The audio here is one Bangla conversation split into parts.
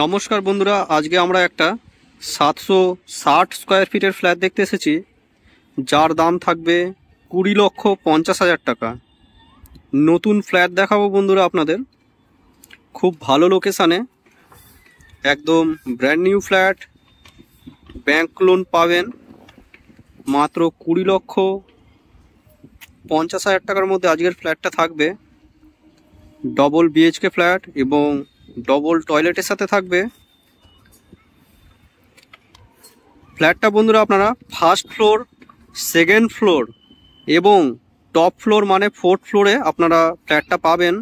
নমস্কার বন্ধুরা আজকে আমরা একটা সাতশো ষাট স্কোয়ার ফিটের ফ্ল্যাট দেখতে এসেছি যার দাম থাকবে কুড়ি লক্ষ পঞ্চাশ হাজার টাকা নতুন ফ্ল্যাট দেখাবো বন্ধুরা আপনাদের খুব ভালো লোকেশানে একদম brand new flat bank loan পাবেন মাত্র কুড়ি লক্ষ পঞ্চাশ হাজার টাকার মধ্যে আজকের ফ্ল্যাটটা থাকবে ডবল বিএইচকে ফ্ল্যাট এবং ডবল টয়লেটের সাথে থাকবে ফ্ল্যাটটা বন্ধুরা আপনারা ফার্স্ট ফ্লোর সেকেন্ড ফ্লোর এবং টপ ফ্লোর মানে ফোর্থ ফ্লোরে আপনারা ফ্ল্যাটটা পাবেন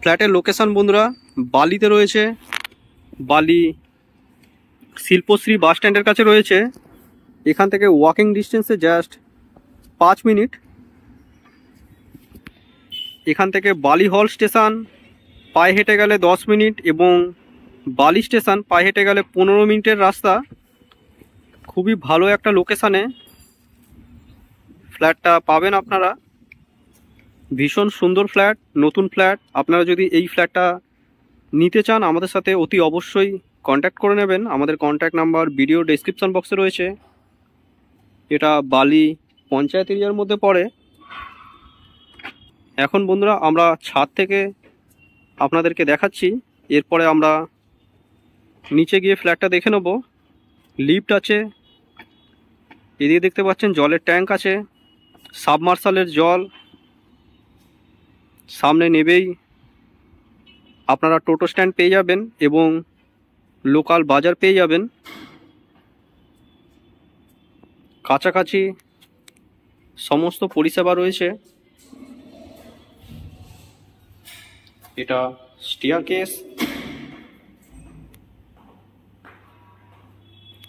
ফ্ল্যাটের লোকেশান বন্ধুরা বালিতে রয়েছে বালি শিল্পশ্রী বাস স্ট্যান্ডের কাছে রয়েছে এখান থেকে ওয়াকিং ডিস্টেন্সে জাস্ট পাঁচ মিনিট এখান থেকে বালি হল স্টেশন পায়ে হেঁটে গেলে দশ মিনিট এবং বালি স্টেশন পায়ে হেঁটে গেলে পনেরো মিনিটের রাস্তা খুবই ভালো একটা লোকেশানে ফ্ল্যাটটা পাবেন আপনারা ভীষণ সুন্দর ফ্ল্যাট নতুন ফ্ল্যাট আপনারা যদি এই ফ্ল্যাটটা নিতে চান আমাদের সাথে অতি অবশ্যই কন্ট্যাক্ট করে নেবেন আমাদের কন্ট্যাক্ট নাম্বার ভিডিও ডিসক্রিপশান বক্সে রয়েছে এটা বালি পঞ্চায়েত এরিয়ার মধ্যে পড়ে এখন বন্ধুরা আমরা ছাদ থেকে আপনাদেরকে দেখাচ্ছি এরপরে আমরা নিচে গিয়ে ফ্ল্যাটটা দেখে নেব লিফট আছে এদিকে দেখতে পাচ্ছেন জলের ট্যাঙ্ক আছে সাবমার্শালের জল সামনে নেবেই আপনারা টোটো স্ট্যান্ড পেয়ে যাবেন এবং লোকাল বাজার পেয়ে যাবেন কাছাকাছি সমস্ত পরিষেবা রয়েছে এটা স্টিয়ার কেস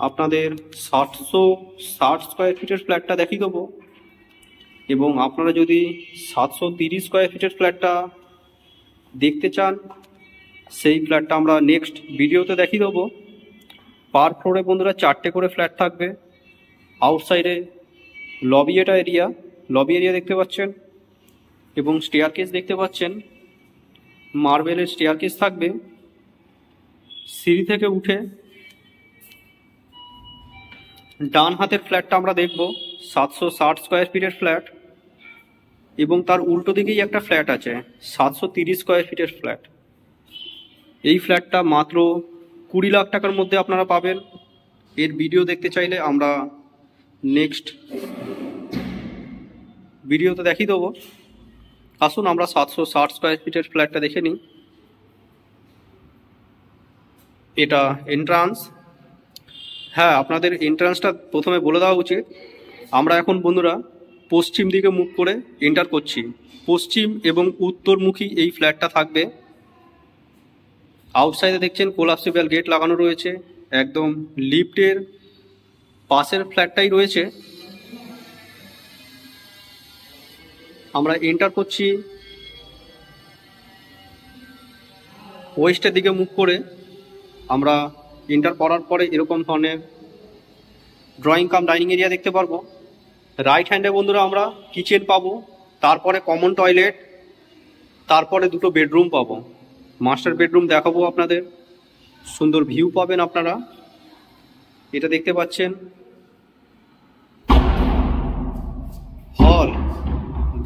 আপনাদের সাতশো ষাট স্কোয়ার ফিটের ফ্ল্যাটটা দেখিয়ে দেবো এবং আপনারা যদি সাতশো তিরিশ স্কোয়ার ফিটের ফ্ল্যাটটা দেখতে চান সেই ফ্ল্যাটটা আমরা নেক্সট ভিডিওতে দেখিয়ে দেবো পার ফ্লোরে বন্ধুরা চারটে করে ফ্ল্যাট থাকবে আউটসাইডে লবি এটা এরিয়া লবি এরিয়া দেখতে পাচ্ছেন এবং স্টেয়ার কেস দেখতে পাচ্ছেন মার্বেলের স্টেয়ারকেস থাকবে সিঁড়ি থেকে উঠে ডান হাতের ফ্ল্যাটটা আমরা দেখব সাতশো ষাট স্কোয়ার ফিটের ফ্ল্যাট এবং তার উল্টো দিকেই একটা ফ্ল্যাট আছে সাতশো তিরিশ স্কোয়ার ফিটের ফ্ল্যাট এই ফ্ল্যাটটা মাত্র কুড়ি লাখ টাকার মধ্যে আপনারা পাবেন এর ভিডিও দেখতে চাইলে আমরা নেক্সট ভিডিওতে দেখিয়ে দেবো আসুন আমরা সাতশো ষাট স্কোয়ার ফিটের ফ্ল্যাটটা দেখে নিই এটা এন্ট্রান্স হ্যাঁ আপনাদের এন্ট্রান্সটা প্রথমে বলে দেওয়া উচিত আমরা এখন বন্ধুরা পশ্চিম দিকে মুখ করে এন্টার করছি পশ্চিম এবং উত্তরমুখী এই ফ্ল্যাটটা থাকবে আউটসাইডে দেখছেন কোলাপসিবেল গেট লাগানো রয়েছে একদম লিফটের পাশের ফ্ল্যাটটাই রয়েছে আমরা এন্টার করছি ওয়েস্টের দিকে মুখ করে আমরা এন্টার করার পরে এরকম ধরনের ড্রয়িং কাম ডাইনিং এরিয়া দেখতে পারবো রাইট হ্যান্ডে বন্ধুরা আমরা কিচেন পাবো তারপরে কমন টয়লেট তারপরে দুটো বেডরুম পাবো মাস্টার বেডরুম দেখাবো আপনাদের সুন্দর ভিউ পাবেন আপনারা এটা দেখতে পাচ্ছেন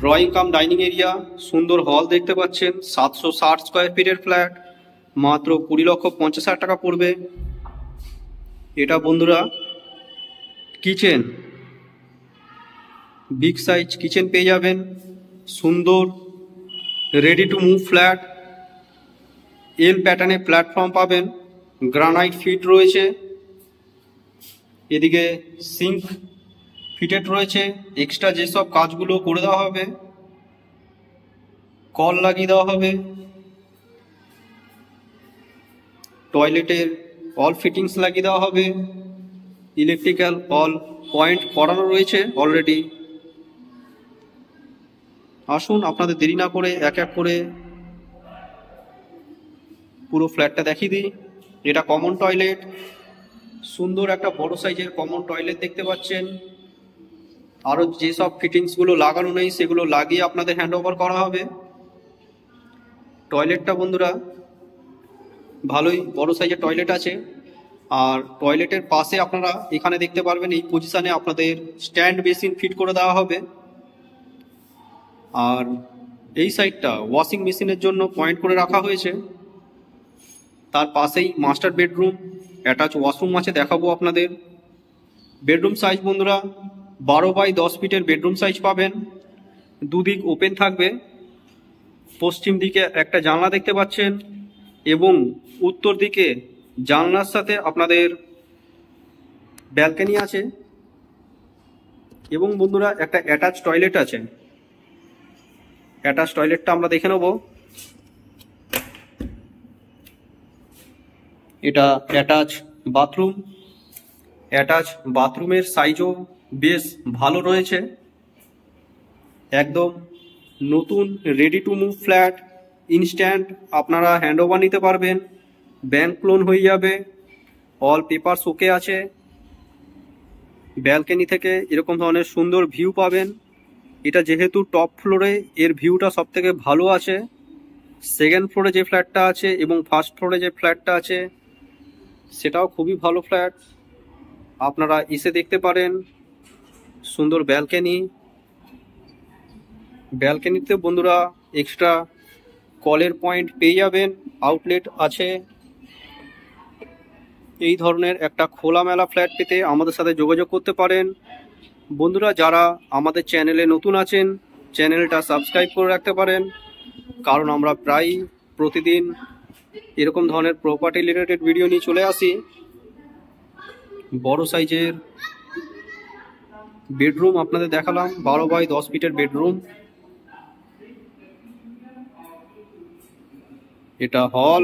ড্রয়িং কাম ডাইনিং এরিয়া সুন্দর হল দেখতে পাচ্ছেন সাতশো ষাট স্কোয়ার ফিটের ফ্ল্যাট মাত্র কুড়ি লক্ষ পঞ্চাশ হাজার টাকা পড়বে এটা বন্ধুরা কিচেন বিগ সাইজ কিচেন পেয়ে যাবেন সুন্দর ready to move flat L প্যাটার্নে প্ল্যাটফর্ম পাবেন গ্রানাইট ফিট রয়েছে এদিকে সিঙ্ক ফিটেড রয়েছে এক্সট্রা যেসব কাজগুলো করে দেওয়া হবে কল লাগিয়ে দেওয়া হবে টয়লেটের অল ফিটিংস লাগিয়ে দেওয়া হবে ইলেকট্রিক্যাল অল পয়েন্ট করানো রয়েছে অলরেডি আসুন আপনাদের দেরি না করে এক এক করে পুরো ফ্ল্যাটটা দেখিয়ে দিই এটা কমন টয়লেট সুন্দর একটা বড় সাইজের কমন টয়লেট দেখতে পাচ্ছেন আরও যেসব ফিটিংসগুলো লাগানো নেই সেগুলো লাগিয়ে আপনাদের হ্যান্ড ওভার করা হবে টয়লেটটা বন্ধুরা ভালোই বড় সাইজের টয়লেট আছে আর টয়লেটের পাশে আপনারা এখানে দেখতে পারবেন এই পজিশানে আপনাদের স্ট্যান্ড বেসিন ফিট করে দেওয়া হবে আর এই সাইডটা ওয়াশিং মেশিনের জন্য পয়েন্ট করে রাখা হয়েছে তার পাশেই মাস্টার বেডরুম অ্যাটাচ ওয়াশরুম আছে দেখাবো আপনাদের বেডরুম সাইজ বন্ধুরা বারো বাই দশ ফিটের বেডরুম সাইজ পাবেন দুদিক ওপেন থাকবে পশ্চিম দিকে একটা জানলা দেখতে পাচ্ছেন এবং উত্তর দিকে জানলার সাথে আপনাদের ব্যালকানি আছে এবং বন্ধুরা একটা অ্যাটাচ টয়লেট আছে অ্যাটাচ টয়লেটটা আমরা দেখে নেব এটা অ্যাটাচ বাথরুম অ্যাটাচ বাথরুমের সাইজও বেশ ভালো রয়েছে একদম নতুন ready to move flat instant আপনারা হ্যান্ড ওভার নিতে পারবেন ব্যাংক লোন হয়ে যাবে অল পেপার শোকে আছে ব্যালকানি থেকে এরকম ধরনের সুন্দর ভিউ পাবেন এটা যেহেতু টপ ফ্লোরে এর ভিউটা সব থেকে ভালো আছে সেকেন্ড ফ্লোরে যে ফ্ল্যাটটা আছে এবং ফার্স্ট ফ্লোরে যে ফ্ল্যাটটা আছে সেটাও খুবই ভালো ফ্ল্যাট আপনারা এসে দেখতে পারেন সুন্দর ব্যালকানি ব্যালকানিতে বন্ধুরা এক্সট্রা কলের পয়েন্ট পেয়ে যাবেন আউটলেট আছে এই ধরনের একটা খোলামেলা ফ্ল্যাট পেতে আমাদের সাথে যোগাযোগ করতে পারেন বন্ধুরা যারা আমাদের চ্যানেলে নতুন আছেন চ্যানেলটা সাবস্ক্রাইব করে রাখতে পারেন কারণ আমরা প্রায় প্রতিদিন এরকম ধরনের প্রপার্টি রিলেটেড ভিডিও নিয়ে চলে আসি বড় সাইজের বেডরুম আপনাদের দেখালাম বারো বাই দশ ফিটের বেডরুম এটা হল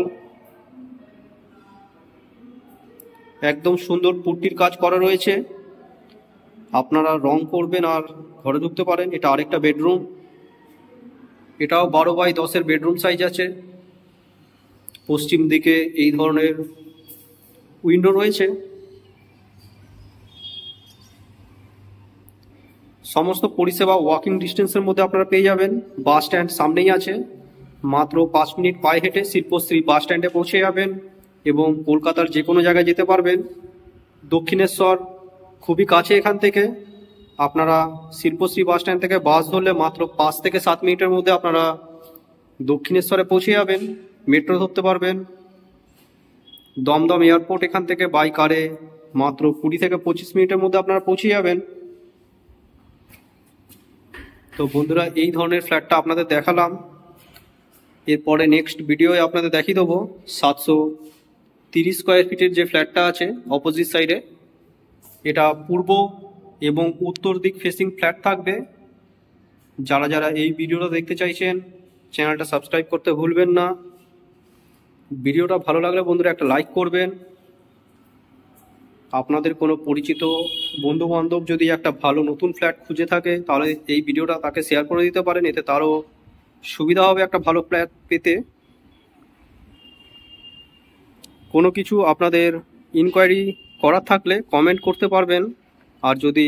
একদম সুন্দর পুট্টির কাজ করা রয়েছে আপনারা রং করবেন আর ঘরে ঢুকতে পারেন এটা আরেকটা বেডরুম এটাও বারো বাই দশের বেডরুম সাইজ আছে পশ্চিম দিকে এই ধরনের উইন্ডো রয়েছে সমস্ত পরিষেবা ওয়াকিং ডিস্টেন্সের মধ্যে আপনারা পেয়ে যাবেন বাস স্ট্যান্ড সামনেই আছে মাত্র পাঁচ মিনিট পায়ে হেঁটে শিল্পশ্রী বাস স্ট্যান্ডে পৌঁছে যাবেন এবং কলকাতার যে কোনো জায়গায় যেতে পারবেন দক্ষিণেশ্বর খুবই কাছে এখান থেকে আপনারা শিল্পশ্রী বাস স্ট্যান্ড থেকে বাস ধরলে মাত্র পাঁচ থেকে সাত মিনিটের মধ্যে আপনারা দক্ষিণেশ্বরে পৌঁছে যাবেন মেট্রো ধরতে পারবেন দমদম এয়ারপোর্ট এখান থেকে বাই কারে মাত্র কুড়ি থেকে পঁচিশ মিনিটের মধ্যে আপনারা পৌঁছে যাবেন তো বন্ধুরা এই ধরনের ফ্ল্যাটটা আপনাদের দেখালাম এরপরে নেক্সট ভিডিওয়ে আপনাদের দেখিয়ে দেবো সাতশো তিরিশ স্কোয়ার ফিটের যে ফ্ল্যাটটা আছে অপোজিট সাইডে এটা পূর্ব এবং উত্তর দিক ফেসিং ফ্ল্যাট থাকবে যারা যারা এই ভিডিওটা দেখতে চাইছেন চ্যানেলটা সাবস্ক্রাইব করতে ভুলবেন না ভিডিওটা ভালো লাগলে বন্ধুরা একটা লাইক করবেন আপনাদের কোনো পরিচিত বন্ধুবান্ধব যদি একটা ভালো নতুন ফ্ল্যাট খুঁজে থাকে তাহলে এই ভিডিওটা তাকে শেয়ার করে দিতে পারেন এতে তারও সুবিধা হবে একটা ভালো ফ্ল্যাট পেতে কোনো কিছু আপনাদের ইনকোয়ারি করার থাকলে কমেন্ট করতে পারবেন আর যদি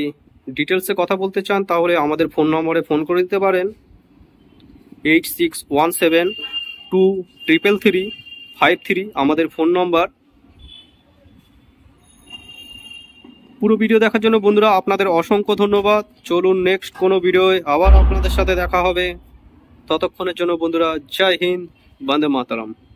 ডিটেলসে কথা বলতে চান তাহলে আমাদের ফোন নম্বরে ফোন করে দিতে পারেন eight six one seven two triple three five three আমাদের ফোন নম্বর পুরো ভিডিও দেখার জন্য বন্ধুরা আপনাদের অসংখ্য ধন্যবাদ চলুন নেক্সট কোনো ভিডিওয় আবার আপনাদের সাথে দেখা হবে ততক্ষণের জন্য বন্ধুরা জয় হিন্দ বন্দে মাতারাম